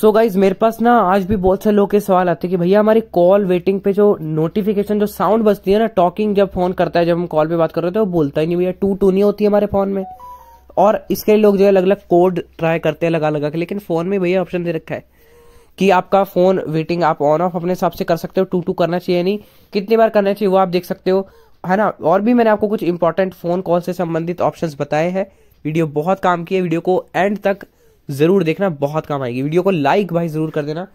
सो so guys मेरे पास ना आज भी बहुत से लोग के सवाल आते हैं कि भैया हमारी कॉल वेटिंग पे जो नोटिफिकेशन जो साउंड बजती है ना टॉकिंग जब फोन करता है जब हम कॉल पे बात कर रहे थे हैं वो बोलता ही नहीं भैया टू टू नहीं होती है हमारे फोन में और इसके लिए लोग जो है अलग अलग कोड ट्राई करते हैं लगा लगा के लेकिन फोन में भैया ऑप्शन दे रखा है कि आपका फोन वेटिंग आप ऑन ऑफ अपने हिसाब से कर सकते हो टू टू करना चाहिए नहीं कितनी बार करना चाहिए वो आप देख सकते हो है ना और भी मैंने आपको कुछ इंपॉर्टेंट फोन कॉल से संबंधित ऑप्शन बताए हैं वीडियो बहुत काम की है वीडियो को एंड तक ज़रूर देखना बहुत काम आएगी वीडियो को लाइक भाई ज़रूर कर देना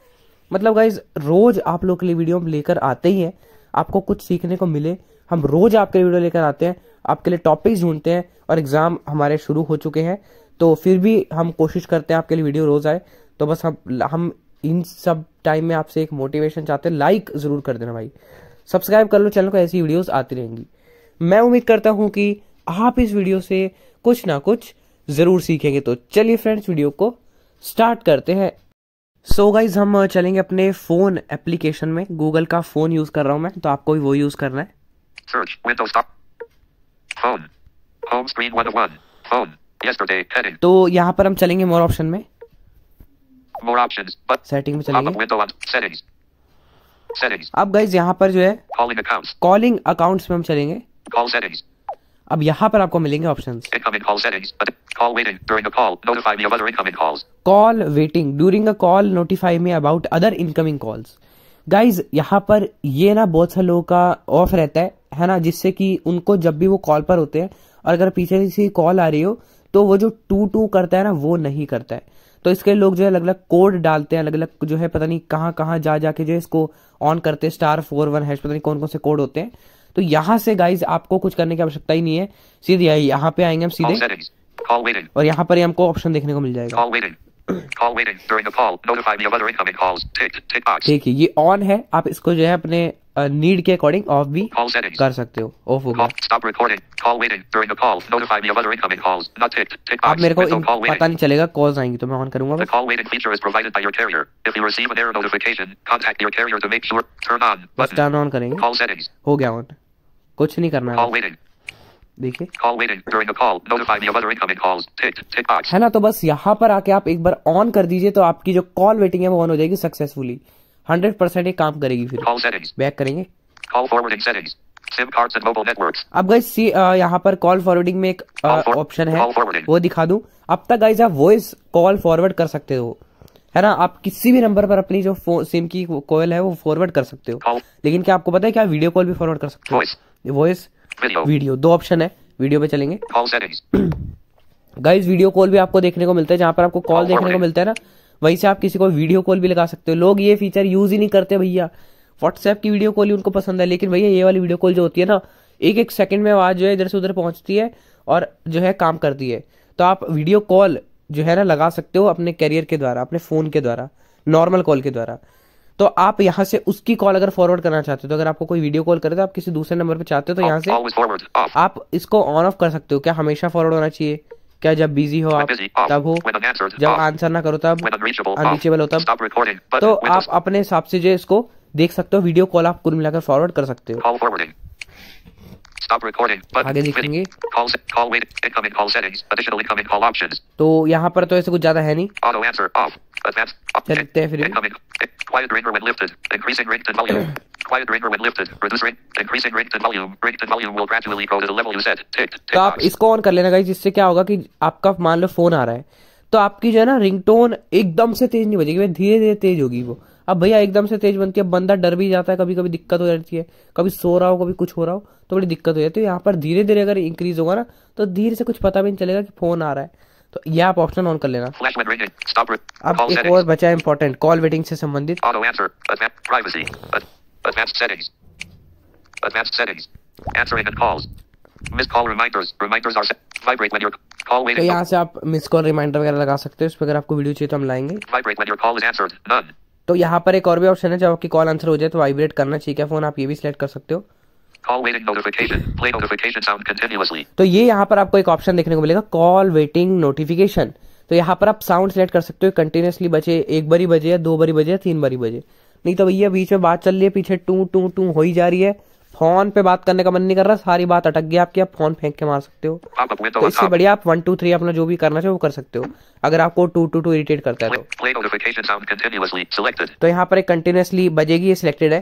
मतलब गाइज रोज़ आप लोग के लिए वीडियो हम लेकर आते ही है आपको कुछ सीखने को मिले हम रोज़ आपके लिए वीडियो लेकर आते हैं आपके लिए टॉपिक्स ढूंढते हैं और एग्ज़ाम हमारे शुरू हो चुके हैं तो फिर भी हम कोशिश करते हैं आपके लिए वीडियो रोज़ आए तो बस हम हम इन सब टाइम में आपसे एक मोटिवेशन चाहते हैं लाइक ज़रूर कर देना भाई सब्सक्राइब कर लो चैनल को ऐसी वीडियोस आती रहेंगी मैं उम्मीद करता हूँ कि आप इस वीडियो से कुछ ना कुछ ज़रूर सीखेंगे तो चलिए फ्रेंड्स वीडियो को स्टार्ट करते हैं सो so गाइज हम चलेंगे अपने फ़ोन एप्लीकेशन में गूगल का फ़ोन यूज़ कर रहा हूं मैं तो आपको भी वो यूज़ करना है Search, window, stop. Home. Home screen oh Yesterday, heading. तो यहाँ पर हम चलेंगे मोर ऑप्शन में मोर ऑप्शन सेटिंग में चलेंगे window settings. Settings. अब गाइज यहाँ पर जो है कॉलिंग अकाउंट्स में हम चलेंगे Call settings. अब यहाँ पर आपको मिलेंगे option call waiting during a call notify me about other incoming calls guys यहाँ पर ये ना बहुत सारे लोगों का ऑफ रहता है है ना जिससे कि उनको जब भी वो कॉल पर होते हैं और अगर पीछे किसी कॉल आ रही हो तो वो जो टू टू करता है ना वो नहीं करता है तो इसके लोग जो है अलग अलग कोड डालते हैं अलग अलग जो है पता नहीं कहाँ कहाँ जा जाके जो इसको ऑन करते हैं स्टार फोर वन हैश पता नहीं कौन कौन से कोड होते हैं तो यहाँ से गाइज आपको कुछ करने की आवश्यकता ही नहीं है सीधे यहाँ पे आएंगे हम सीधे और यहाँ पर हमको ऑप्शन देखने को मिल जाएगा ठीक है ये ऑन है आप इसको जो है अपने नीड के अकॉर्डिंग ऑफ भी कर सकते हो ऑफ होगा आप मेरे को पता नहीं चलेगा कॉल्स आएंगी तो मैं ऑन करूंगा बस टर्न ऑन करेंगे हो गया ऑन कुछ नहीं करना है देखिए है ना तो बस यहाँ पर आके आप एक बार ऑन कर दीजिए तो आपकी जो कॉल वेटिंग है वो ऑन हो जाएगी सक्सेसफुली हंड्रेड परसेंट ये काम करेगी फिर बैक करेंगे अब गाइज uh, यहाँ पर कॉल फॉरवर्डिंग में एक ऑप्शन uh, है वो दिखा दूं अब तक गाइज आप वॉइस कॉल फॉरवर्ड कर सकते हो है ना आप किसी भी नंबर पर अपनी जो सिम की कॉल है वो फॉरवर्ड कर सकते हो लेकिन क्या आपको पता है क्या वीडियो कॉल भी फॉरवर्ड कर सकते हो वॉइस वीडियो दो ऑप्शन है वीडियो पे चलेंगे गाइज वीडियो कॉल भी आपको देखने को मिलता है जहां पर आपको कॉल देखने को मिलता है ना वहीं से आप किसी को वीडियो कॉल भी लगा सकते हो लोग ये फीचर यूज ही नहीं करते भैया व्हाट्सएप की वीडियो कॉल ही उनको पसंद है लेकिन भैया ये वाली वीडियो कॉल जो होती है ना एक एक सेकंड में आवाज जो है इधर से उधर पहुंचती है और जो है काम करती है तो आप वीडियो कॉल जो है ना लगा सकते हो अपने कैरियर के द्वारा अपने फोन के द्वारा नॉर्मल कॉल के द्वारा तो आप यहाँ से उसकी कॉल अगर फॉरवर्ड करना चाहते हो तो अगर आपको कोई वीडियो कॉल करे तो आप किसी दूसरे नंबर पर चाहते हो तो यहाँ से आप इसको ऑन ऑफ कर सकते हो क्या हमेशा फॉरवर्ड होना चाहिए क्या जब बिजी हो आप तब हो जब आंसर ना करो तब अनरीचेबल हो तब तो आप अपने हिसाब से जो इसको देख सकते हो वीडियो कॉल आप कुल मिलाकर फॉरवर्ड कर सकते हो आगे देखेंगे तो यहाँ पर तो ऐसे कुछ ज्यादा है नहीं Then okay. David. Incoming. Quiet ringer when lifted. Increasing ring and volume. Quiet ringer when lifted. Reduce ring. Increasing ring and volume. Ring and volume will gradually go to the level you set. Tick. तो आप इसको on कर लेना guys जिससे क्या होगा कि आपका मान लो फोन आ रहा है तो आपकी जो है ना रिंगटोन एकदम से तेज नहीं बजेगी धीरे धीरे तेज होगी वो अब भैया एकदम से तेज बनती है बंदा डर भी जाता है कभी कभी दिक्कत हो जाती है कभी सो रहा हो कभी कुछ हो रहा हो तो बड़ी दिक्कत हो जाती है यहाँ पर धीरे धीरे अगर इंक्रीज होगा ना तो धीरे से कुछ पता भी नहीं चलेगा कि फोन आ रहा है तो ये आप ऑप्शन ऑन कर लेना अब एक और बचा इंपॉर्टेंट कॉल वेटिंग से संबंधित तो यहाँ से आप मिस कॉल रिमाइंडर वगैरह लगा सकते हो इस पर अगर आपको वीडियो चाहिए तो हम लाएंगे तो यहाँ पर एक और भी ऑप्शन है जब आपकी कॉल आंसर हो जाए तो वाइब्रेट करना चाहिए क्या फोन आप ये भी सिलेक्ट कर सकते हो तो ये यहाँ पर आपको एक ऑप्शन देखने को मिलेगा कॉल वेटिंग नोटिफिकेशन तो यहाँ पर आप साउंड सेलेक्ट कर सकते हो कंटिन्यूसली बचे एक बारी बजे या दो बारी बजे या तीन बारी बजे नहीं तो भैया बीच में बात चल रही है पीछे टू टू टू हो ही जा रही है फोन पे बात करने का मन नहीं कर रहा सारी बात अटक गई आपकी आप फोन फेंक के मार सकते हो तो, तो इससे बढ़िया आप वन टू थ्री अपना जो भी करना चाहे वो कर सकते हो अगर आपको टू टू टू इरिटेट करता है तो तो यहाँ पर एक कंटिन्यूसली बजेगी ये सिलेक्टेड है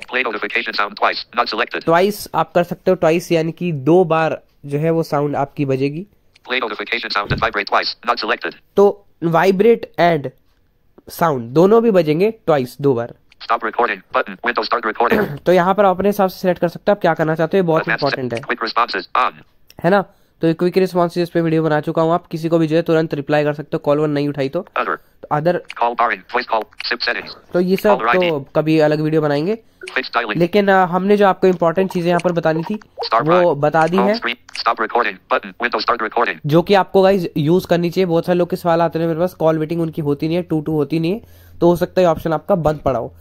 ट्वाइस आप कर सकते हो ट्वाइस यानी कि दो बार जो है वो साउंड आपकी बजेगी तो वाइब्रेट एंड साउंड दोनों भी बजेंगे ट्वाइस दो बार Stop recording button. Windows start recording. तो यहाँ पर आप अपने हिसाब से सिलेक्ट कर सकते हो आप क्या करना चाहते हो बहुत इंपॉर्टेंट है है ना तो एक क्विक रिस्पॉन्स इस पे वीडियो बना चुका हूँ आप किसी को भी जो है तुरंत रिप्लाई कर सकते हो कॉल वन नहीं उठाई तो अदर तो, तो ये सब तो कभी अलग वीडियो बनाएंगे लेकिन हमने जो आपको इम्पोर्टेंट चीजें यहाँ पर बतानी थी वो बता दी है जो कि आपको गाइज यूज करनी चाहिए बहुत सारे लोग के सवाल आते हैं मेरे पास कॉल वेटिंग उनकी होती नहीं है टू टू होती नहीं है तो हो सकता है ऑप्शन आपका बंद पड़ा हो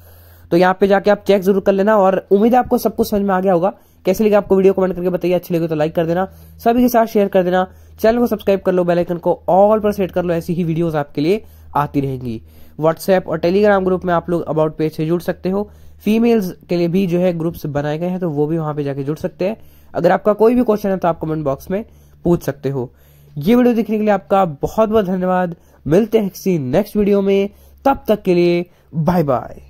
तो यहाँ पे जाके आप चेक जरूर कर लेना और उम्मीद है आपको सब कुछ समझ में आ गया होगा कैसे लगे आपको वीडियो कमेंट करके बताइए अच्छी लगे तो लाइक कर देना सभी के साथ शेयर कर देना चैनल को सब्सक्राइब कर लो बेलाइकन को ऑल पर सेट कर लो ऐसी ही वीडियोज आपके लिए आती रहेंगी व्हाट्सएप और टेलीग्राम ग्रुप में आप लोग अबाउट पेज से जुड़ सकते हो फीमेल्स के लिए भी जो है ग्रुप्स बनाए गए हैं तो वो भी वहां पे जाके जुड़ सकते हैं अगर आपका कोई भी क्वेश्चन है तो आप कमेंट बॉक्स में पूछ सकते हो ये वीडियो देखने के लिए आपका बहुत बहुत धन्यवाद मिलते हैं किसी नेक्स्ट वीडियो में तब तक के लिए बाय बाय